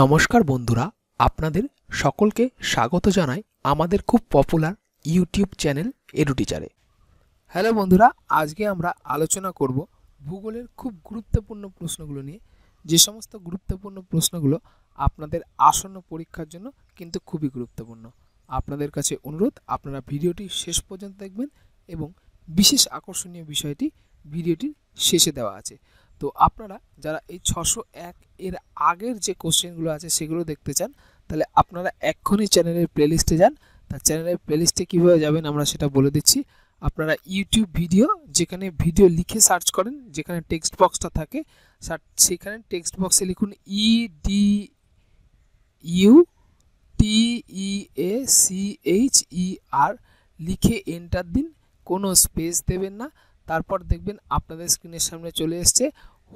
নমস্কার বন্ধুরা আপনাদের সকলকে স্বাগত জানাই আমাদের খুব পপুলার ইউটিউব চ্যানেল এডুটিচারে হ্যালো বন্ধুরা আজকে আমরা আলোচনা করব ভূগোলের খুব গুরুত্বপূর্ণ প্রশ্নগুলো নিয়ে যে সমস্ত গুরুত্বপূর্ণ প্রশ্নগুলো আপনাদের আসন্ন পরীক্ষার জন্য কিন্তু খুবই গুরুত্বপূর্ণ আপনাদের কাছে অনুরোধ আপনারা ভিডিওটি শেষ পর্যন্ত দেখবেন এবং বিশেষ আকর্ষণীয় বিষয়টি ভিডিওটির শেষে দেওয়া আছে তো আপনারা যারা এই ছশো এক এর আগের যে কোশ্চেনগুলো আছে সেগুলো দেখতে চান তাহলে আপনারা এক্ষুনি চ্যানেলের প্লেলিস্টে যান তার চ্যানেলের প্লেলিস্টে কীভাবে যাবেন আমরা সেটা বলে দিচ্ছি আপনারা ইউটিউব ভিডিও যেখানে ভিডিও লিখে সার্চ করেন যেখানে টেক্সট বক্সটা থাকে সেখানে টেক্সট বক্সে লিখুন E D U T E A C H E R লিখে এন্টার দিন কোনো স্পেস দেবেন না তারপর দেখবেন আপনাদের স্ক্রিনের সামনে চলে এসছে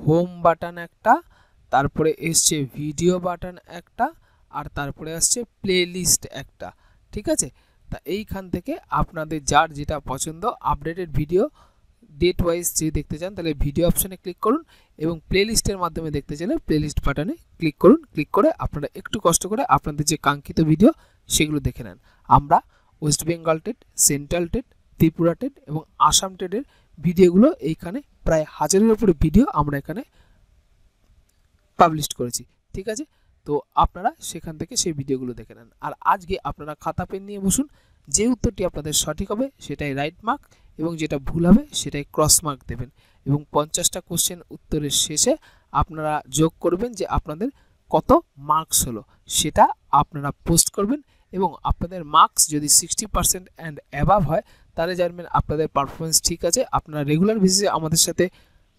হোম বাটন একটা তারপরে এসছে ভিডিও বাটন একটা আর তারপরে আসছে প্লেলিস্ট একটা ঠিক আছে তা এইখান থেকে আপনাদের যার যেটা পছন্দ আপডেটেড ভিডিও ডেট ওয়াইজ যদি দেখতে চান তাহলে ভিডিও অপশানে ক্লিক করুন এবং প্লেলিস্টের মাধ্যমে দেখতে চাইলে প্লেলিস্ট বাটনে ক্লিক করুন ক্লিক করে আপনারা একটু কষ্ট করে আপনাদের যে কাঙ্ক্ষিত ভিডিও সেগুলো দেখে নেন আমরা West Bengal TET central TET Tripura TET এবং আসাম টেটের ভিডিওগুলো এইখানে প্রায় হাজারের উপরে ভিডিও আমরা এখানে পাবলিশ করেছি ঠিক আছে তো আপনারা সেখান থেকে সেই ভিডিওগুলো দেখে নেন আর আজকে আপনারা খাতা পেন নিয়ে বসুন যে উত্তরটি আপনাদের সঠিক হবে সেটাই রাইট মার্ক এবং যেটা ভুল হবে সেটাই ক্রস মার্ক দেবেন এবং পঞ্চাশটা কোশ্চেন উত্তরের শেষে আপনারা যোগ করবেন যে আপনাদের কত মার্কস হলো সেটা আপনারা পোস্ট করবেন এবং আপনাদের মার্কস যদি সিক্সটি পার্সেন্ট অ্যান্ড অ্যাভাব হয় তাহলে জানবেন আপনাদের পারফরমেন্স ঠিক আছে আপনারা রেগুলার বেসিসে আমাদের সাথে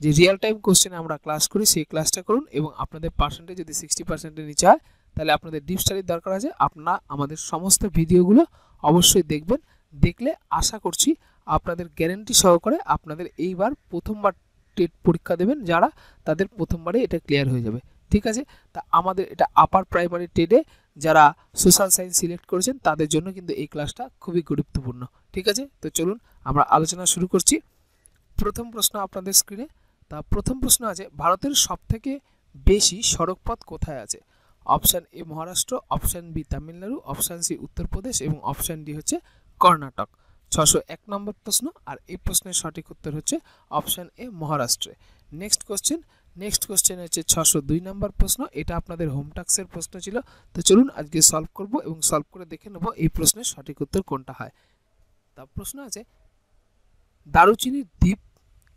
যে রিয়েল টাইম কোশ্চেনে আমরা ক্লাস করি সেই ক্লাসটা করুন এবং আপনাদের পার্সেন্টেজ যদি সিক্সটি পার্সেন্টের নিচে হয় তাহলে আপনাদের ডিপ স্টাডির দরকার আছে আপনারা আমাদের সমস্ত ভিডিওগুলো অবশ্যই দেখবেন দেখলে আশা করছি আপনাদের গ্যারেন্টি সহকারে আপনাদের এইবার প্রথমবার টেট পরীক্ষা দেবেন যারা তাদের প্রথমবারে এটা ক্লিয়ার হয়ে যাবে ঠিক আছে তা আমাদের এটা আপার প্রাইমারি টেটে যারা সোশ্যাল সায়েন্স সিলেক্ট করেছেন তাদের জন্য কিন্তু এই ক্লাসটা খুবই গুরুত্বপূর্ণ ঠিক আছে তো চলুন আমরা আলোচনা শুরু করছি প্রথম প্রশ্ন আপনাদের স্ক্রিনে তা প্রথম প্রশ্ন আছে ভারতের সবথেকে বেশি সড়কপথ কোথায় আছে option A Maharashtra option B Tamil Nadu option C Uttar Pradesh এবং অপশান ডি হচ্ছে কর্ণাটক ছশো এক নম্বর প্রশ্ন আর এই প্রশ্নের সঠিক উত্তর হচ্ছে অপশান এ মহারাষ্ট্রে নেক্সট কোশ্চেন নেক্সট কোশ্চেন হচ্ছে ছশো দুই নম্বর প্রশ্ন এটা আপনাদের হোম টাক্সের প্রশ্ন ছিল তো চলুন আজকে সলভ করব এবং সলভ করে দেখে নেব এই প্রশ্নের সঠিক উত্তর কোনটা হয় তা প্রশ্ন আছে দারুচিনি দ্বীপ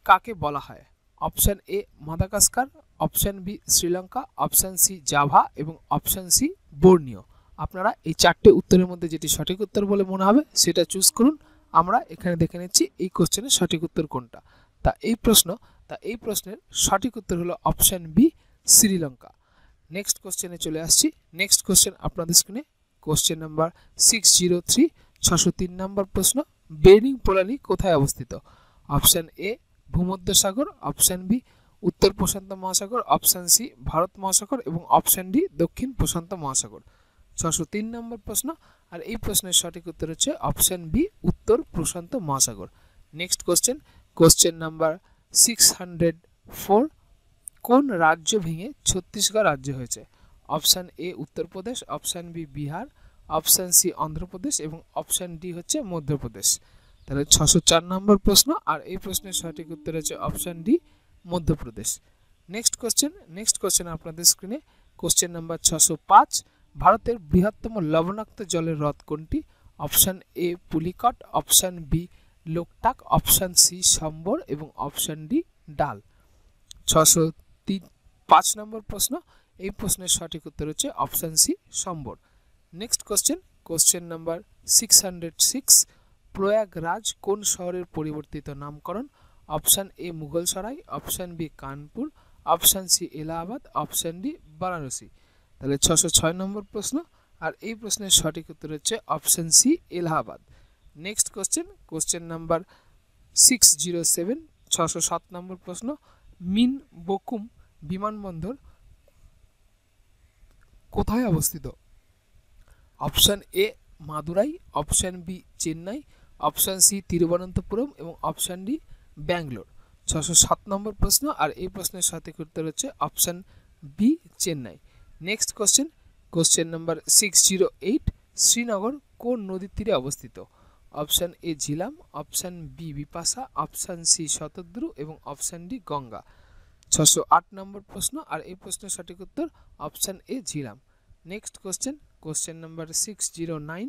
কাকে বলা হয় option A Madagascar option B Sri Lanka option C Java এবং অপশান সি বর্নিও আপনারা এই চারটে উত্তরের মধ্যে যেটি সঠিক উত্তর বলে মনে হবে সেটা চুজ করুন আমরা এখানে দেখে নিচ্ছি এই কোশ্চেনের সঠিক উত্তর কোনটা তা এই প্রশ্ন তা এই প্রশ্নের সঠিক উত্তর হলো অপশান বি শ্রীলঙ্কা নেক্সট কোশ্চেনে চলে আসছি নেক্সট কোশ্চেন আপনাদের স্ক্রিনে question number six zero three ছশো তিন নম্বর প্রশ্ন বেরিং পোলানি কোথায় অবস্থিত অপশান এ ভূমধ্যসাগর অপশান বি উত্তর প্রশান্ত মহাসাগর অপশান সি ভারত মহাসাগর এবং অপশান ডি দক্ষিণ প্রশান্ত মহাসাগর ছশো তিন নম্বর প্রশ্ন আর এই প্রশ্নের সঠিক উত্তর হচ্ছে অপশান বি উত্তর প্রশান্ত মহাসাগর next question question number six hundred four কোন রাজ্য ভেঙে ছত্তিশগড় রাজ্য হয়েছে option A Uttar Pradesh option B Bihar option C Andhra Pradesh এবং অপশান ডি হচ্ছে মধ্যপ্রদেশ তাহলে ছশো চার নম্বর প্রশ্ন আর এই প্রশ্নের সঠিক উত্তর হচ্ছে option D Madhya Pradesh next question next question আপনাদের স্ক্রিনে কোশ্চেন নাম্বার ছশো পাঁচ ভারতের বৃহত্তম লবণাক্ত জলের হ্রদ কোনটি option A Pulicat option B Loktak option C Sambhar এবং অপশান ডি ডাল ছশো তিন পাঁচ নম্বর প্রশ্ন এই প্রশ্নের সঠিক উত্তর হচ্ছে option C Sambhar next question question number six hundred six Prayagraj কোন শহরের পরিবর্তিত নামকরণ option A Mughalsarai option B Kanpur option C Allahabad option D Varanasi তাহলে ছশো ছয় নম্বর প্রশ্ন আর এই প্রশ্নের সঠিক উত্তর হচ্ছে option C Allahabad next question question number six zero seven ছশো সাত নম্বর প্রশ্ন মিন বকুম বিমানবন্দর কোথায় অবস্থিত option A Madurai option B Chennai option C Thiruvananthapuram এবং অপশান ডি ব্যাঙ্গালোর ছশো সাত নম্বর প্রশ্ন আর এই প্রশ্নের সাথে উত্তর হচ্ছে option B Chennai next question question number six zero eight Srinagar কোন নদীর তীরে অবস্থিত option A Jhelum option B Bipasha option C Shatadru এবং অপশান ডি গঙ্গা ছশো আট নম্বর প্রশ্ন আর এই প্রশ্নের সঠিক উত্তর option A Jhelum next question question number six zero nine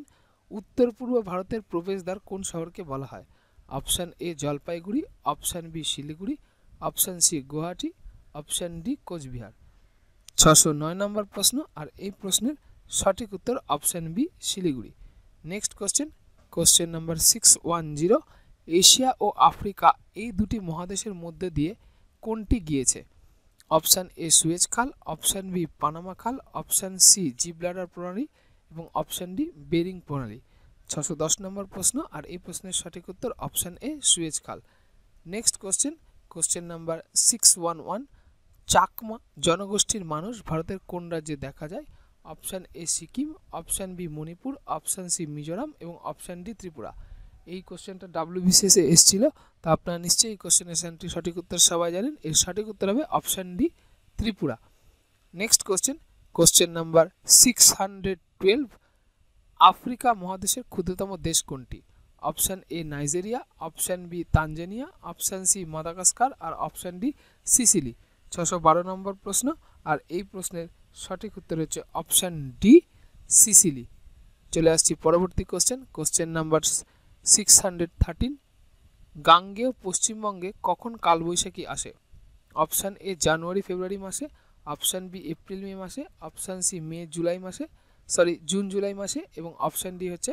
উত্তর পূর্ব ভারতের প্রবেশদ্বার কোন শহরকে বলা হয় option A Jalpaiguri option B Siliguri option C Guwahati option D Cooch Behar ছশো নয় নম্বর প্রশ্ন আর এই প্রশ্নের সঠিক উত্তর option B Siliguri next question question number six one zero Asia ও আফ্রিকা এই দুটি মহাদেশের মধ্যে দিয়ে কোনটি গিয়েছে অপশান এ সুয়েজ খাল অপশান বি পানামা খাল অপশান সি জিবলাডার প্রণালী এবং অপশান ডি বেরিং প্রণালী ছশো দশ নম্বর প্রশ্ন আর এই প্রশ্নের সঠিক উত্তর অপশান এ সুয়েজ খাল next question question number six one one Chakma জনগোষ্ঠীর মানুষ ভারতের কোন রাজ্যে দেখা যায় option A Sikkim option B Manipur option C Mizoram এবং অপশান ডি ত্রিপুরা এই কোশ্চেনটা ডাব্লিউবিসিএসে এসেছিল তা আপনারা নিশ্চয়ই এই কোশ্চেনের অ্যান্সারটি সঠিক উত্তর সবাই জানেন এর সঠিক উত্তর হবে option D Tripura next question question number six hundred twelve Africa মহাদেশের ক্ষুদ্রতম দেশ কোনটি option A Nigeria option B Tanzania option C Madagascar আর অপশান ডি সিসিলি ছশো বারো নম্বর প্রশ্ন আর এই প্রশ্নের সঠিক উত্তর হচ্ছে অপশান ডি সিসিলি চলে আসছি পরবর্তী question question number six hundred thirteen গাঙ্গেয় পশ্চিমবঙ্গে কখন কালবৈশাখী আসে অপশান এ জানুয়ারি ফেব্রুয়ারি মাসে অপশান বি এপ্রিল মে মাসে অপশান সি মে জুলাই মাসে সরি জুন জুলাই মাসে এবং অপশান ডি হচ্ছে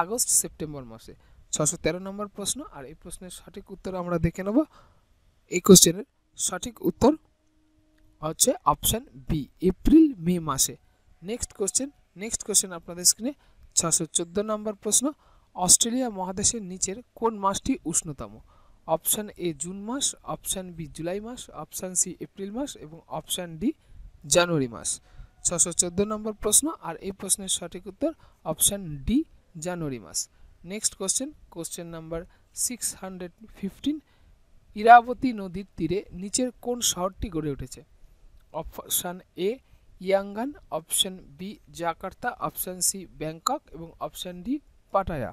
আগস্ট সেপ্টেম্বর মাসে ছশো তেরো নম্বর প্রশ্ন আর এই প্রশ্নের সঠিক উত্তর আমরা দেখে নেব এই কোশ্চেনের সঠিক উত্তর হচ্ছে অপশান বি এপ্রিল মে মাসে নেক্সট কোশ্চেন নেক্সট কোশ্চেন আপনাদের স্ক্রিনে ছশো চোদ্দো নম্বর প্রশ্ন অস্ট্রেলিয়া মহাদেশের নিচের কোন মাসটি উষ্ণতম অপশান এ জুন মাস অপশান বি জুলাই মাস অপশান সি এপ্রিল মাস এবং অপশান ডি জানুয়ারি মাস ছশো চোদ্দো নম্বর প্রশ্ন আর এই প্রশ্নের সঠিক উত্তর অপশান ডি জানুয়ারি মাস next question question number six hundred fifteen Irawati নদীর তীরে নিচের কোন শহরটি গড়ে উঠেছে option A Yangon option B Jakarta option C Bangkok এবং অপশান ডি পাটায়া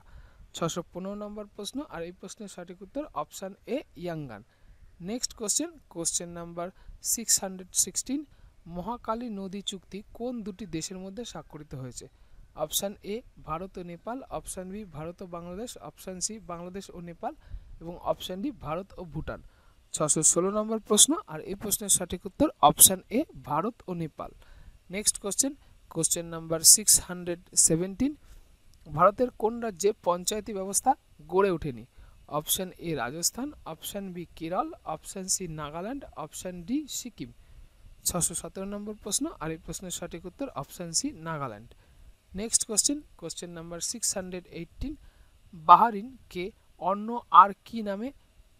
ছশো পনেরো নম্বর প্রশ্ন আর এই প্রশ্নের সঠিক উত্তর option A Yangon next question question number six hundred sixteen Mahakali নদী চুক্তি কোন দুটি দেশের মধ্যে স্বাক্ষরিত হয়েছে অপশান এ ভারত ও নেপাল অপশান বি ভারত ও বাংলাদেশ অপশান সি বাংলাদেশ ও নেপাল এবং অপশান ডি ভারত ও ভুটান ছশো ষোলো নম্বর প্রশ্ন আর এই প্রশ্নের সঠিক উত্তর অপশান এ ভারত ও Nepal next question question number six hundred seventeen ভারতের কোন রাজ্যে পঞ্চায়েতি ব্যবস্থা গড়ে ওঠেনি option A Rajasthan option B Kerala option C Nagaland option D Sikkim ছশো সতেরো নম্বর প্রশ্ন আর এই প্রশ্নের সঠিক উত্তর option C Nagaland next question question number six hundred eighteen কে অন্য আর কি নামে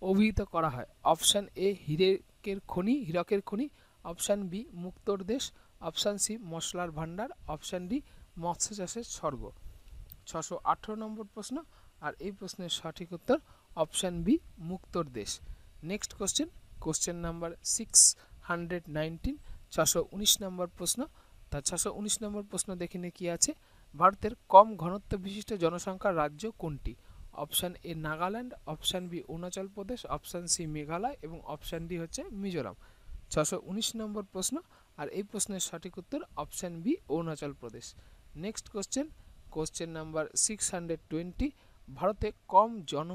অভিহিত করা হয় অপশান এ হিরেকের খনি হীরকের খনি অপশান বি মুক্তর দেশ অপশান সি মশলার ভান্ডার অপশান ডি মৎস্য চাষের স্বর্গ ছশো আঠেরো নম্বর প্রশ্ন আর এই প্রশ্নের সঠিক উত্তর অপশান বি মুক্তর দেশ next question question number six hundred nineteen ছশো উনিশ নম্বর প্রশ্ন তা ছশো উনিশ নম্বর প্রশ্ন দেখিনি কি আছে ভারতের কম ঘনত্ব বিশিষ্ট জনসংখ্যার রাজ্য কোনটি option A Nagaland option B Arunachal Pradesh option C Meghalaya এবং অপশান ডি হচ্ছে মিজোরাম ছশো উনিশ নম্বর প্রশ্ন আর এই প্রশ্নের সঠিক উত্তর option B Arunachal Pradesh next question question number six hundred twenty ভারতে কম জন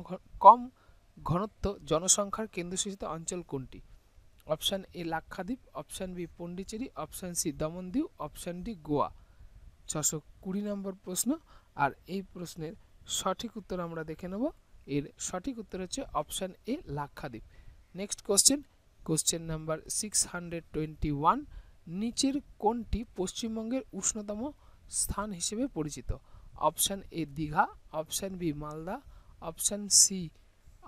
কম ঘনত্ব জনসংখ্যার কেন্দ্রশাসিত অঞ্চল কোনটি option A Lakshadweep option B Pondicherry option C দমনদ্বীপ অপশান ডি গোয়া ছশো কুড়ি নম্বর প্রশ্ন আর এই প্রশ্নের সঠিক উত্তর আমরা দেখে নেব এর সঠিক উত্তর হচ্ছে option A Lakshadweep next question question number six hundred twenty one নিচের কোনটি পশ্চিমবঙ্গের উষ্ণতম স্থান হিসেবে পরিচিত option A Digha option B Malda option C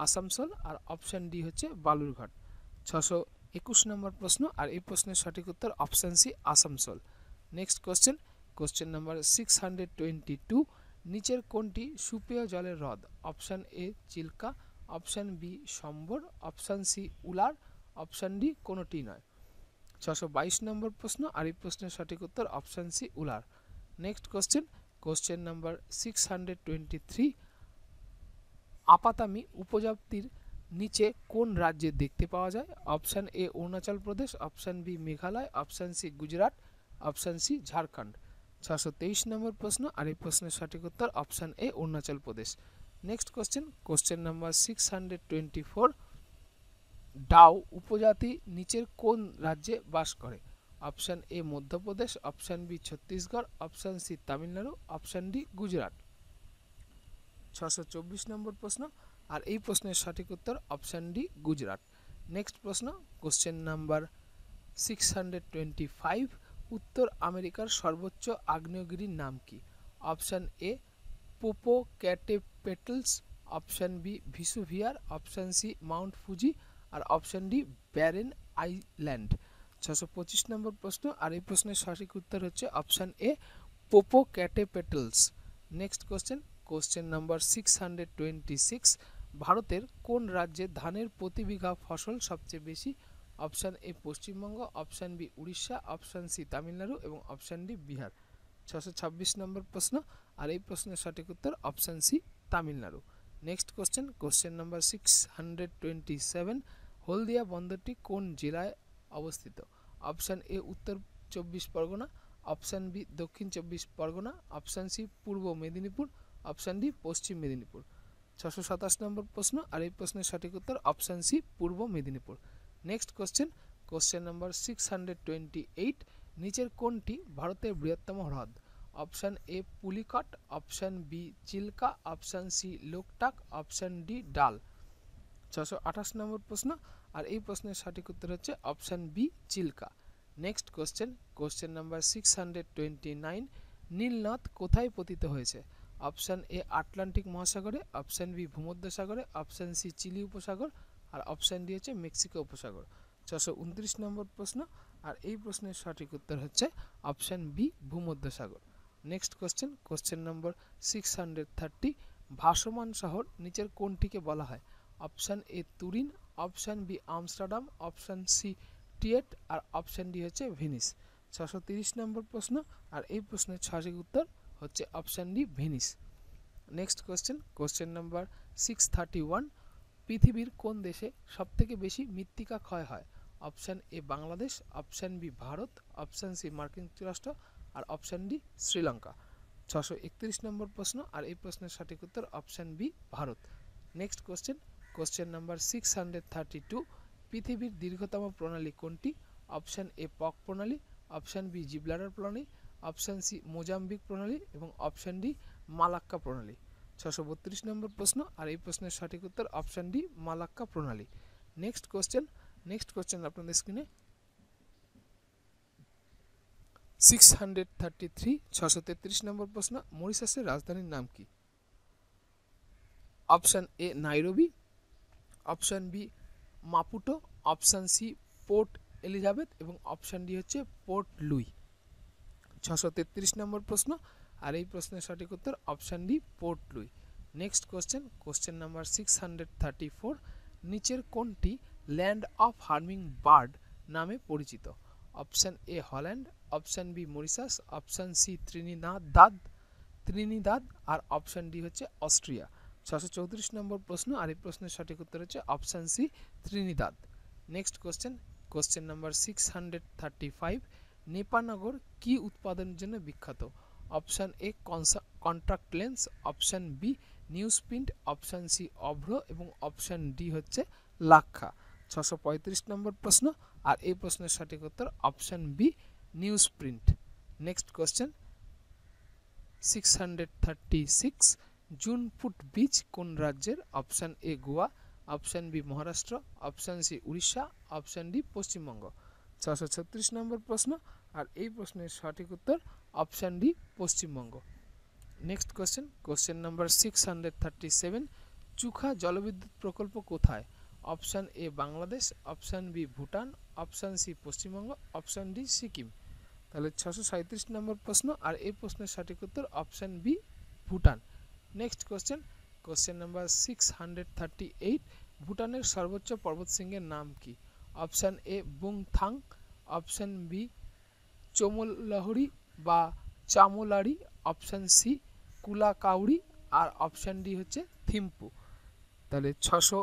Asansol আর অপশান ডি হচ্ছে বালুরঘাট ছশো একুশ নম্বর প্রশ্ন আর এই প্রশ্নের সঠিক উত্তর option C Asansol next question question number six hundred twenty two নিচের কোনটি সুপেয় জলের হ্রদ option A Chilka option B Sambhar option C Wular option D কোনোটি নয় ছশো বাইশ নম্বর প্রশ্ন আর এই প্রশ্নের সঠিক উত্তর option C Wular next question question number six hundred twenty three Apatani উপজাতির নিচে কোন রাজ্যে দেখতে পাওয়া যায় option A Arunachal Pradesh option B Meghalaya option C Gujarat option C Jharkhand ছশো তেইশ নম্বর প্রশ্ন আর এই প্রশ্নের সঠিক উত্তর option A Arunachal Pradesh next question question number six hundred twenty four ডাও উপজাতি নিচের কোন রাজ্যে বাস করে option A Madhya Pradesh option B Chhattisgarh option C Tamil Nadu option D Gujarat ছশো চব্বিশ নম্বর প্রশ্ন আর এই প্রশ্নের সঠিক উত্তর অপশান ডি গুজরাট নেক্সট প্রশ্ন question number six hundred twenty five উত্তর আমেরিকার সর্বোচ্চ আগ্নেয়গিরির নাম কি option A Popo Popocatepetl option B Vesuvius option C Mount Fuji আর অপশান ডি ব্যারেন আইল্যান্ড ছশো পঁচিশ নম্বর প্রশ্ন আর এই প্রশ্নের সঠিক উত্তর হচ্ছে option A Popocatepetl next question question number six hundred twenty six ভারতের কোন রাজ্যে ধানের প্রতি বিঘা ফসল সবচেয়ে বেশি option A Paschimbanga option B Orissa option C Tamil Nadu এবং অপশান ডি বিহার ছশো ছাব্বিশ নম্বর প্রশ্ন আর এই প্রশ্নের সঠিক উত্তর option C Tamil Nadu next question question number six hundred twenty seven Haldia বন্দরটি কোন জেলায় অবস্থিত অপশান এ উত্তর চব্বিশ পরগনা অপশান বি দক্ষিণ Chobbish Pargana option C Purba Medinipur option D পশ্চিম মেদিনীপুর ছশো সাতাশ নম্বর প্রশ্ন আর এই প্রশ্নের সঠিক উত্তর option C Purba Medinipur next question question number six hundred twenty eight নিচের কোনটি ভারতের বৃহত্তম হ্রদ option A Pulicat option B Chilka option C Loktak option D Dal ছশো আঠাশ নম্বর প্রশ্ন আর এই প্রশ্নের সঠিক উত্তর হচ্ছে option B Chilka next question question number six hundred twenty nine নীলনাথ কোথায় পতিত হয়েছে অপশান এ আটলান্টিক মহাসাগরে অপশান বি ভূমধ্যসাগরে অপশান সি চিলি উপসাগর আর অপশান ডি হচ্ছে মেক্সিকো উপসাগর ছশো উনত্রিশ নম্বর প্রশ্ন আর এই প্রশ্নের সঠিক উত্তর হচ্ছে অপশান বি ভূমধ্যসাগর next question question number six hundred thirty ভাসমান শহর নিচের কোনটিকে বলা হয় option A Turin option B Amsterdam option C টিয়েট আর অপশান ডি হচ্ছে ভেনিস ছশো তিরিশ নম্বর প্রশ্ন আর এই প্রশ্নের সঠিক উত্তর হচ্ছে option D Venice next question question number six thirty one পৃথিবীর কোন দেশে সবথেকে বেশি মৃত্তিকা ক্ষয় হয় option A Bangladesh option B Bharat option C মার্কিন যুক্তরাষ্ট্র আর অপশান ডি শ্রীলঙ্কা ছশো একত্রিশ নম্বর প্রশ্ন আর এই প্রশ্নের সঠিক উত্তর option B Bharat next question question number six hundred thirty two পৃথিবীর দীর্ঘতম প্রণালী কোনটি অপশান এ পক প্রণালী অপশান বি জিবলার প্রণালী অপশান সি মোজাম্বিক প্রণালী এবং অপশান ডি মালাক্কা প্রণালী ছশো বত্রিশ নম্বর প্রশ্ন আর এই প্রশ্নের সঠিক উত্তর অপশান ডি মালাক্কা প্রণালী নেক্সট কোশ্চেন নেক্সট কোশ্চেন আপনাদের স্ক্রিনে সিক্স হান্ড্রেড থার্টি থ্রি ছশো তেত্রিশ নম্বর প্রশ্ন মরিশাসের রাজধানীর নাম কি option A Nairobi option B Maputo option C Port Elizabeth এবং অপশান ডি হচ্ছে পোর্ট লুই ছশো তেত্রিশ নম্বর প্রশ্ন আর এই প্রশ্নের সঠিক উত্তর option D Port Louis next question question number six hundred thirty four নিচের কোনটি ল্যান্ড অফ হার্মিং বার্ড নামে পরিচিত option A Holland option B Mauritius option C Trinidad Trinidad আর অপশান ডি হচ্ছে অস্ট্রিয়া ছশো চৌত্রিশ নম্বর প্রশ্ন আর এই প্রশ্নের সঠিক উত্তর হচ্ছে option C Trinidad next question question number six hundred thirty five Nepanagar কী উৎপাদনের জন্য বিখ্যাত option A contract lens option B news print option C অভ্র এবং অপশান ডি হচ্ছে লাক্ষা ছশো পঁয়ত্রিশ নম্বর প্রশ্ন আর এই প্রশ্নের সঠিক উত্তর option B news print next question six Junput beach কোন রাজ্যের option A Goa option B Maharashtra option C Orissa option D Paschimbanga ছশো নম্বর প্রশ্ন আর এই প্রশ্নের সঠিক উত্তর option D Paschimbanga next question question number six hundred thirty seven Chukha জলবিদ্যুৎ প্রকল্প কোথায় option A Bangladesh option B Bhutan option C Paschimbanga option D Sikkim তাহলে ছশো সাঁত্রিশ নম্বর প্রশ্ন আর এই প্রশ্নের সঠিক উত্তর option B Bhutan next question question number six hundred thirty eight ভুটানের সর্বোচ্চ পর্বতশৃঙ্গের নাম কি option A Bumthang option B Chomolhari বা চামুলারি অপশান সি কাউরি আর অপশান ডি হচ্ছে থিম্পু তাহলে ছশো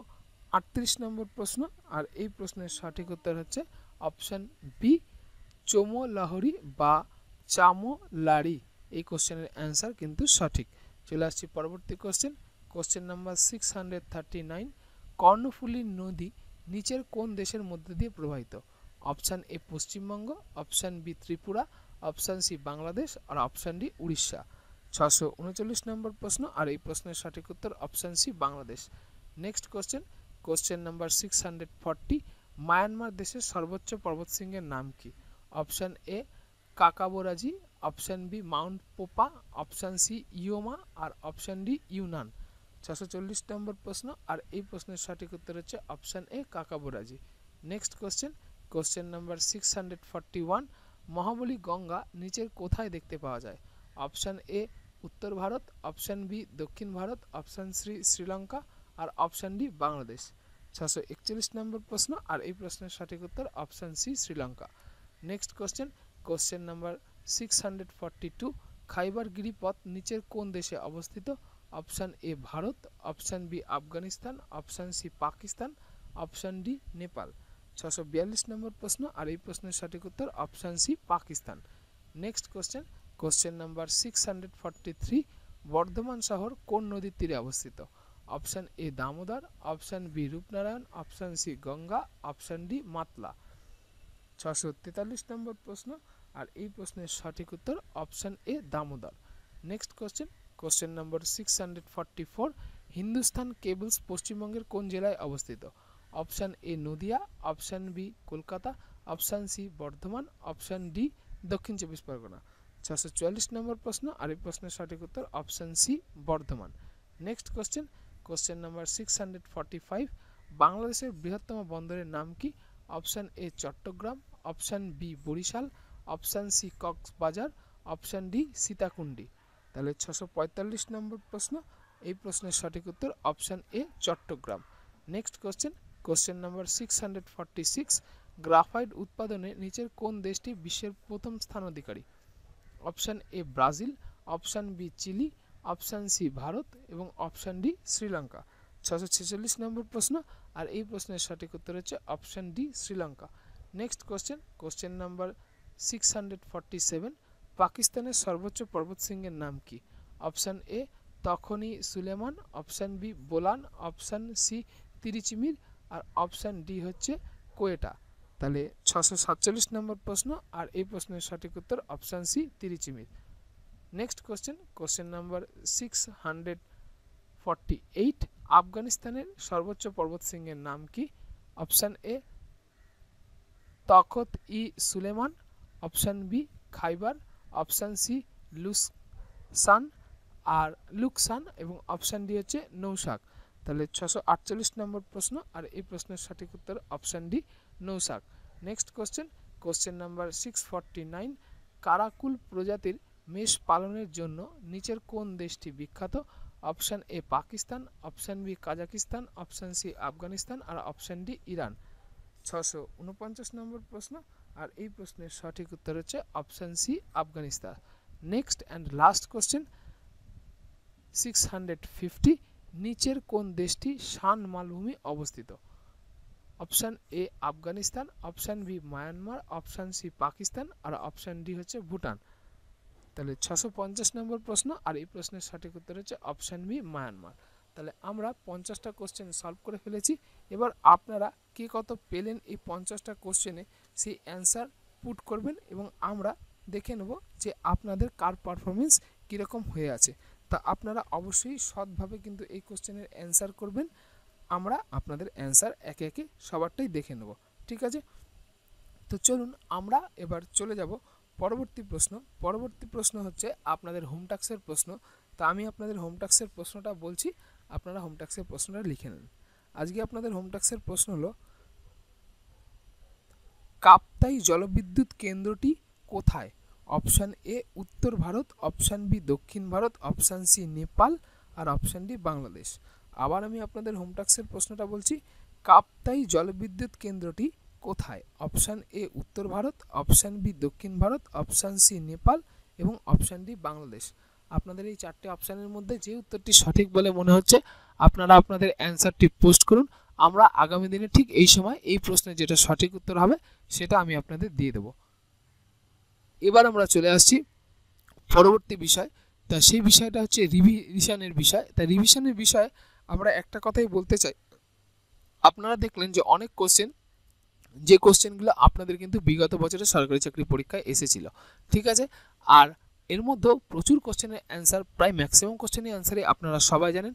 আটত্রিশ নম্বর প্রশ্ন আর এই প্রশ্নের সঠিক উত্তর হচ্ছে অপশান বি চোমো লাহরি বা চামো লারি এই কোশ্চেনের অ্যান্সার কিন্তু সঠিক চলে আসছি পরবর্তী question question number six hundred thirty nine Karnaphuli নদী নিচের কোন দেশের মধ্যে দিয়ে প্রবাহিত option A Paschimbanga option B Tripura option C Bangladesh আর অপশান ডি উড়িষ্যা ছশো উনচল্লিশ নম্বর প্রশ্ন আর এই প্রশ্নের সঠিক উত্তর option C Bangladesh next question question number six hundred forty Myanmar দেশের সর্বোচ্চ পর্বতশৃঙ্গের নাম কি option A Hkakabo Razi option B mount Popa option C Yoma আর অপশান ডি ইউনান ছশো চল্লিশ নম্বর প্রশ্ন আর এই প্রশ্নের সঠিক উত্তর হচ্ছে option A Hkakabo Razi next question question number six hundred forty one Mahaweli Ganga নিচের কোথায় দেখতে পাওয়া যায় অপশান এ উত্তর ভারত অপশান বি দক্ষিণ ভারত অপশান সি শ্রীলঙ্কা আর অপশান ডি বাংলাদেশ ছশো একচল্লিশ নম্বর প্রশ্ন আর এই প্রশ্নের সঠিক উত্তর option C Sri Lanka next question question number six hundred forty two Khyber গিরিপথ নিচের কোন দেশে অবস্থিত option A Bharat option B Afghanistan option C Pakistan option D Nepal ছশো বিয়াল্লিশ নম্বর প্রশ্ন আর এই প্রশ্নের সঠিক উত্তর option C Pakistan next question question number six hundred forty three Bardhaman শহর কোন নদীর তীরে অবস্থিত option A Damodar option B Rupnarayan option C Ganga option D Matla ছশো তেতাল্লিশ নম্বর প্রশ্ন আর এই প্রশ্নের সঠিক উত্তর option A Damodar next question question number six hundred forty four Hindustan cables পশ্চিমবঙ্গের কোন জেলায় অবস্থিত option A Nadia option B Kolkata option C Bardhaman option D Dakshin Chobbish Pargana ছশো চুয়াল্লিশ নম্বর প্রশ্ন আর এই প্রশ্নের সঠিক উত্তর option C Bardhaman next question question number six hundred forty five বাংলাদেশের বৃহত্তম বন্দরের নাম কি option A Chattogram option B Barishal option C Cox's Bazar option D Sitakunda তাহলে ছশো পঁয়তাল্লিশ নম্বর প্রশ্ন এই প্রশ্নের সঠিক উত্তর option A Chattogram next question question number six hundred forty six graphite উৎপাদনে নিচের কোন দেশটি বিশ্বের প্রথম স্থান অধিকারী option A Brazil option B Chile option C Bharat এবং অপশান ডি শ্রীলঙ্কা ছশো ছেচল্লিশ নম্বর প্রশ্ন আর এই প্রশ্নের সঠিক উত্তর হচ্ছে option D Sri Lanka next question question number six hundred forty seven পাকিস্তানের সর্বোচ্চ পর্বতশৃঙ্গের নাম কি অপশান এ তখনই Sulaiman option B Bolan option C Tirich Mir আর অপশান ডি হচ্ছে কোয়েটা তাহলে ছশো সাতচল্লিশ নম্বর প্রশ্ন আর এই প্রশ্নের সঠিক উত্তর option C Tirich Mir next question question number six hundred forty eight আফগানিস্তানের সর্বোচ্চ পর্বত সিংহের নাম কি option A Takht e Sulaiman option B Khyber option C লুস সান আর লুকসান এবং অপশান ডি হচ্ছে নৌশাক তাহলে ছশো আটচল্লিশ নম্বর প্রশ্ন আর এই প্রশ্নের সঠিক উত্তর option D Noshaq next question question number six forty nine karakul প্রজাতির মেষ পালনের জন্য নিচের কোন দেশটি বিখ্যাত option A Pakistan option B Kazakhstan option C Afghanistan আর অপশান ডি ইরান ছশো উনপঞ্চাশ নম্বর প্রশ্ন আর এই প্রশ্নের সঠিক উত্তর হচ্ছে option C Afghanistan next and last question six hundred fifty নিচের কোন দেশটি শান মালভূমি অবস্থিত option A Afghanistan option B Myanmar option C Pakistan আর অপশান ডি হচ্ছে ভুটান তাহলে ছশো পঞ্চাশ নম্বর প্রশ্ন আর এই প্রশ্নের সঠিক উত্তর হচ্ছে অপশান বি মায়ানমার তাহলে আমরা পঞ্চাশটা কোশ্চেন সলভ করে ফেলেছি এবার আপনারা কে কত পেলেন এই পঞ্চাশটা কোশ্চেনে সেই অ্যান্সার পুট করবেন এবং আমরা দেখে নেব যে আপনাদের কার পারফরমেন্স কীরকম হয়ে আছে তা আপনারা অবশ্যই সৎভাবে কিন্তু এই কোশ্চেনের অ্যান্সার করবেন আমরা আপনাদের অ্যান্সার একে একে সবারটাই দেখে নেব ঠিক আছে তো চলুন আমরা এবার চলে যাব পরবর্তী প্রশ্ন পরবর্তী প্রশ্ন হচ্ছে আপনাদের হোমটাক্সের প্রশ্ন তা আমি আপনাদের হোমটাক্সের প্রশ্নটা বলছি আপনারা হোমটাক্সের প্রশ্নটা লিখে নেন আজকে আপনাদের হোমটাক্সের প্রশ্ন হলো কাপ্তাই জলবিদ্যুৎ কেন্দ্রটি কোথায় অপশান এ উত্তর ভারত অপশান বি দক্ষিণ ভারত অপশান সি নেপাল আর অপশান ডি বাংলাদেশ আবার আমি আপনাদের হোমটাক্সের প্রশ্নটা বলছি কাপ্তাই জলবিদ্যুৎ কেন্দ্রটি কোথায় অপশান এ উত্তর ভারত অপশান বি দক্ষিণ ভারত অপশান সি নেপাল এবং অপশান ডি বাংলাদেশ আপনাদের এই চারটি অপশানের মধ্যে যে উত্তরটি সঠিক বলে মনে হচ্ছে আপনারা আপনাদের অ্যান্সারটি পোস্ট করুন আমরা আগামী দিনে ঠিক এই সময় এই প্রশ্নের যেটা সঠিক উত্তর হবে সেটা আমি আপনাদের দিয়ে দেবো এবার আমরা চলে আসছি পরবর্তী বিষয় তা সেই বিষয়টা হচ্ছে রিভিশনের বিষয় তা রিভিশনের বিষয়ে আমরা একটা কথাই বলতে চাই আপনারা দেখলেন যে অনেক কোশ্চেন যে কোশ্চেনগুলো আপনাদের কিন্তু বিগত বছরের সরকারি চাকরি পরীক্ষায় এসেছিল ঠিক আছে আর এর মধ্যেও প্রচুর কোশ্চেনের অ্যান্সার প্রায় ম্যাক্সিমাম কোশ্চেনের অ্যান্সারই আপনারা সবাই জানেন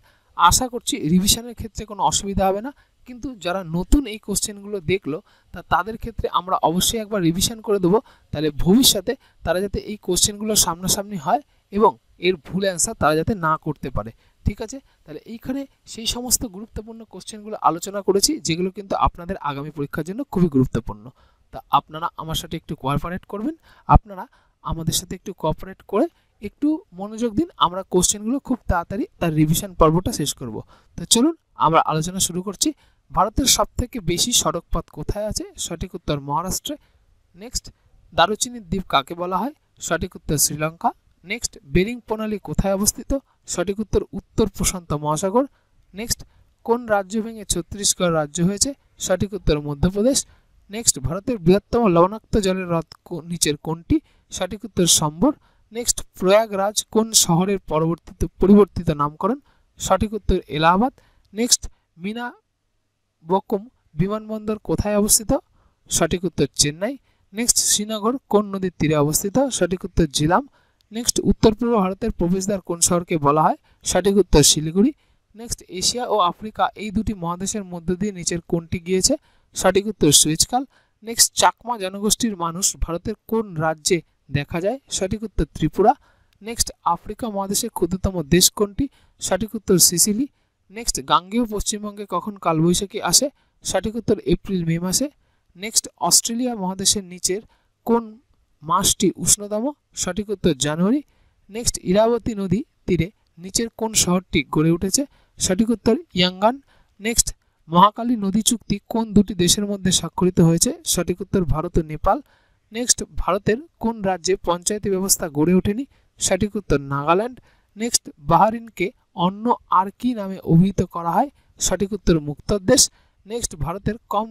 আশা করছি রিভিশনের ক্ষেত্রে কোনো অসুবিধা হবে না কিন্তু যারা নতুন এই কোশ্চেনগুলো দেখলো তা তাদের ক্ষেত্রে আমরা অবশ্যই একবার রিভিশন করে দেবো তাহলে ভবিষ্যতে তারা যাতে এই কোশ্চেনগুলো সামনাসামনি হয় এবং এর ভুল অ্যান্সার তারা যাতে না করতে পারে ঠিক আছে তাহলে এইখানে সেই সমস্ত গুরুত্বপূর্ণ কোশ্চেনগুলো আলোচনা করেছি যেগুলো কিন্তু আপনাদের আগামী পরীক্ষার জন্য খুবই গুরুত্বপূর্ণ তা আপনারা আমার সাথে একটু কোঅপারেট করবেন আপনারা আমাদের সাথে একটু কোঅপারেট করে একটু মনোযোগ দিন আমরা কোশ্চেনগুলো খুব তাড়াতাড়ি তার রিভিশন পর্বটা শেষ করব তো চলুন আমরা আলোচনা শুরু করছি ভারতের সবথেকে বেশি সড়কপথ কোথায় আছে সঠিক উত্তর মহারাষ্ট্রে নেক্সট দারুচিনির দ্বীপ কাকে বলা হয় সঠিক উত্তর শ্রীলঙ্কা নেক্সট বেরিং প্রণালী কোথায় অবস্থিত সঠিক উত্তর উত্তর প্রশান্ত মহাসাগর নেক্সট কোন রাজ্য ভেঙে ছত্তিশগড় রাজ্য হয়েছে সঠিক উত্তর মধ্যপ্রদেশ নেক্সট ভারতের বৃহত্তম লবণাক্ত জলের হ্রদ নিচের কোনটি সঠিক উত্তর সম্বর নেক্সট প্রয়াগরাজ কোন শহরের পরবর্তীতে পরিবর্তিত নামকরণ সঠিক উত্তর এলাহাবাদ নেক্সট মিনা বকুম বিমানবন্দর কোথায় অবস্থিত সঠিক উত্তর চেন্নাই নেক্সট শ্রীনগর কোন নদীর তীরে অবস্থিত সঠিক উত্তর জিলাম নেক্সট উত্তর পূর্ব ভারতের প্রবেশদ্বার কোন শহরকে বলা হয় সঠিক উত্তর শিলিগুড়ি নেক্সট এশিয়া ও আফ্রিকা এই দুটি মহাদেশের মধ্য দিয়ে নিচের কোনটি গিয়েছে সঠিক উত্তর সুইচকাল নেক্সট চাকমা জনগোষ্ঠীর মানুষ ভারতের কোন রাজ্যে দেখা যায় সঠিক উত্তর ত্রিপুরা নেক্সট আফ্রিকা মহাদেশের ক্ষুদ্রতম দেশ কোনটি সঠিক উত্তর সিসিলি নেক্সট গাঙ্গেয় পশ্চিমবঙ্গে কখন কালবৈশাখী আসে সঠিক উত্তর এপ্রিল মে মাসে নেক্সট অস্ট্রেলিয়া মহাদেশের নিচের কোন মাসটি উষ্ণতম সঠিক উত্তর জানুয়ারি নেক্সট ইরাবতী নদী তীরে নিচের কোন শহরটি গড়ে উঠেছে সঠিক উত্তর ইয়াঙ্গান নেক্সট মহাকালী নদী চুক্তি কোন দুটি দেশের মধ্যে স্বাক্ষরিত হয়েছে সঠিক উত্তর ভারত ও নেপাল নেক্সট ভারতের কোন রাজ্যে পঞ্চায়েতি ব্যবস্থা গড়ে ওঠেনি সঠিক উত্তর নাগাল্যান্ড নেক্সট বাহারিনকে অন্য আর কি নামে অভিহিত করা হয় সঠিক উত্তর মুক্তদেশ নেক্সট ভারতের কম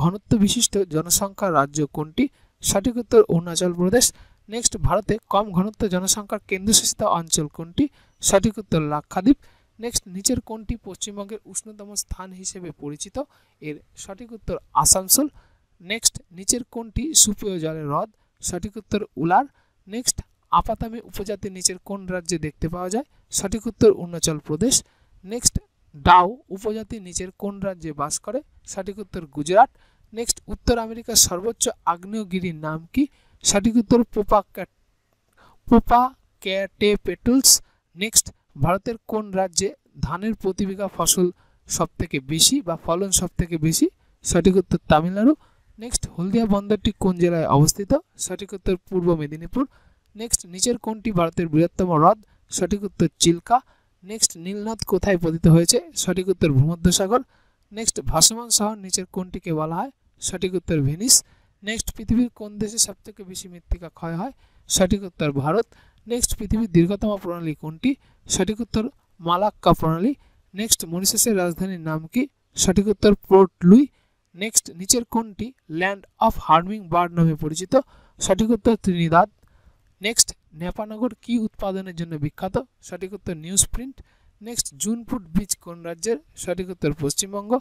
ঘনত্ব বিশিষ্ট জনসংখ্যার রাজ্য কোনটি সঠিক উত্তর অরুণাচল প্রদেশ নেক্সট ভারতে কম ঘনত্ব জনসংখ্যার কেন্দ্রশাসিত অঞ্চল কোনটি সঠিক উত্তর লাক্ষাদ্বীপ নেক্সট নিচের কোনটি পশ্চিমবঙ্গের উষ্ণতম স্থান হিসেবে পরিচিত এর সঠিক উত্তর আসানসোল নেক্সট নিচের কোনটি সুপেয় জলের হ্রদ সঠিক উত্তর উলার নেক্সট আপাতামি উপজাতির নিচের কোন রাজ্যে দেখতে পাওয়া যায় সঠিক উত্তর অরুণাচল প্রদেশ নেক্সট ডাও উপজাতি নিচের কোন রাজ্যে বাস করে সঠিক উত্তর গুজরাট নেক্সট উত্তর আমেরিকার সর্বোচ্চ আগ্নেয়গিরির নাম কি সঠিক উত্তর পোপা পোপা ক্যাটে পেটলস নেক্সট ভারতের কোন রাজ্যে ধানের প্রতি ফসল সবথেকে বেশি বা ফলন সবথেকে বেশি সঠিক উত্তর তামিলনাড়ু নেক্সট হলদিয়া বন্দরটি কোন জেলায় অবস্থিত সঠিক উত্তর পূর্ব মেদিনীপুর নেক্সট নিচের কোনটি ভারতের বৃহত্তম হ্রদ সঠিক উত্তর চিল্কা নেক্সট নীলনাথ কোথায় পতিত হয়েছে সঠিক উত্তর ভূমধ্যসাগর নেক্সট ভাসমান শহর নিচের কোনটিকে বলা হয় সঠিক উত্তর ভেনিস নেক্সট পৃথিবীর কোন দেশে সবথেকে বেশি মৃত্তিকা ক্ষয় হয় সঠিক উত্তর ভারত নেক্সট পৃথিবীর দীর্ঘতম প্রণালী কোনটি সঠিক উত্তর মালাক্কা প্রণালী নেক্সট মরিশাসের রাজধানীর নাম কি সঠিক উত্তর পোর্ট লুই নেক্সট নিচের কোনটি ল্যান্ড অফ হার্মিং বার্ড নামে পরিচিত সঠিক উত্তর ত্রিনিদাদ নেক্সট নেপানগর কি উৎপাদনের জন্য বিখ্যাত সঠিক উত্তর নিউজ প্রিন্ট নেক্সট জুনফুট বীজ কোন রাজ্যের সঠিক উত্তর পশ্চিমবঙ্গ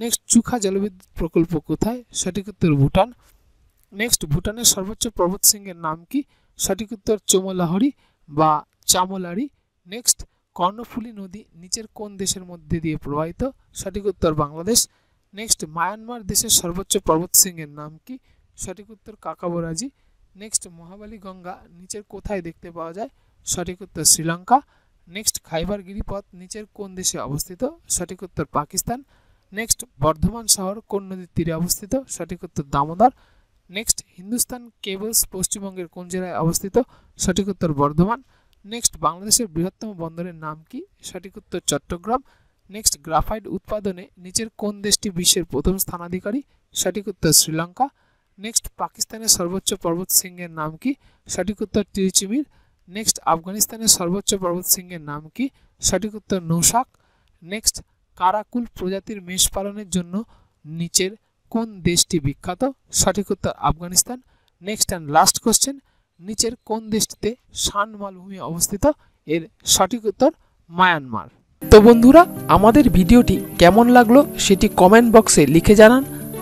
নেক্সট চুখা জলবিদ্যুৎ প্রকল্প কোথায় সঠিক উত্তর ভুটান নেক্সট ভুটানের সর্বোচ্চ পর্বত সিংহের নাম কি সঠিক উত্তর চোমলাহরি বা চামলারি নেক্সট কর্ণফুলী নদী নিচের কোন দেশের মধ্যে দিয়ে প্রবাহিত সঠিক উত্তর বাংলাদেশ নেক্সট মায়ানমার দেশের সর্বোচ্চ পর্বত সিংহের নাম কি সঠিক উত্তর কাকাবরাজি নেক্সট মহাবালী গঙ্গা নিচের কোথায় দেখতে পাওয়া যায় সঠিক উত্তর শ্রীলঙ্কা নেক্সট খাইবার গিরিপথ নিচের কোন দেশে অবস্থিত সঠিক উত্তর পাকিস্তান নেক্সট বর্ধমান শহর কোন নদীর তীরে অবস্থিত সঠিক উত্তর দামোদর নেক্সট হিন্দুস্তান কেবলস পশ্চিমবঙ্গের কোন জেলায় অবস্থিত সঠিক উত্তর বর্ধমান নেক্সট বাংলাদেশের বৃহত্তম বন্দরের নাম কি সঠিক উত্তর চট্টগ্রাম নেক্সট গ্রাফাইট উৎপাদনে নিচের কোন দেশটি বিশ্বের প্রথম স্থানাধিকারী সঠিক উত্তর শ্রীলঙ্কা নেক্সট পাকিস্তানের সর্বোচ্চ পর্বত শৃঙ্গের নাম কি সঠিক উত্তর তিরুচিমির নেক্সট আফগানিস্তানের সর্বোচ্চ পর্বত সিংহের নাম কি সঠিক উত্তর নৌশাক নেক্সট কারাকুল প্রজাতির মেষ পালনের জন্য নিচের কোন দেশটি বিখ্যাত সঠিক উত্তর Afghanistan next and last question নিচের কোন দেশটিতে সান মালভূমি অবস্থিত এর সঠিক উত্তর মায়ানমার তো বন্ধুরা আমাদের ভিডিওটি কেমন লাগলো সেটি কমেন্ট বক্সে লিখে জানান